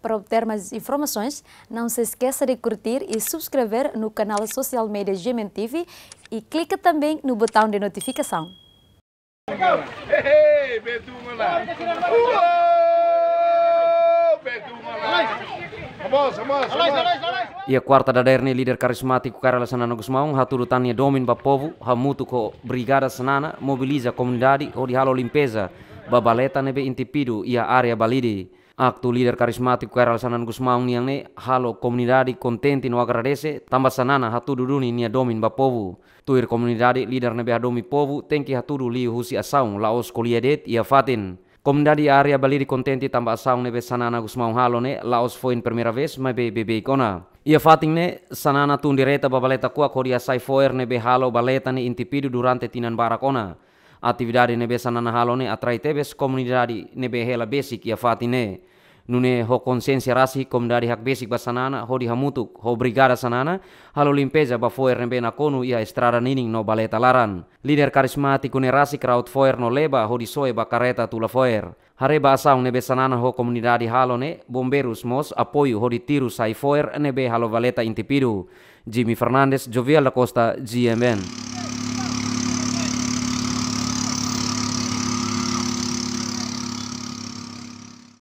Para obter mais informações, não se esqueça de curtir e subscrever no canal Social Media Gemen TV e clique também no botão de notificação. E a quarta da daerni líder carismático Carla Sanana Guzmão, haturutannya domin o povo, hamutu ko brigada Sanana, mobiliza comunidade ou de halo limpeza, babaleta nebe intipido a área balidi. aktu lider karismatik era sanan maung yang ne halo komunidadi kontenti no agradece tambah sanana hatu duduni nia domin bapovu. Tuir komunidadi lider ne hadomi povu tengki hatudu li husi asaung laos koliadet ia fatin. area Bali di kontenti tambah asaung nebe sanana maung halo ne laos foin ma vez be be ikona. Ia fatin ne sanana tundireta babaleta kuak koria sai foer halo baleta ne intipidu durante tinan barakona atividade nebe na halone atrai tebes komunidade nebe hela besik ia fatine nune ho konsensia rasi komunidade hak besik basanana ho di hamutuk ho brigada sanana halo limpeza ba foer nebe na konu ia estrada nining no baleta laran lider karismatik une rasi kraut foer no leba ho di soe ba kareta tula foer Hareba asaung nebe sanana ho komunidade halone Bomberus mos apoyu ho di tiru sai foer nebe halo valeta intipidu Jimmy Fernandes Jovial da Costa GMN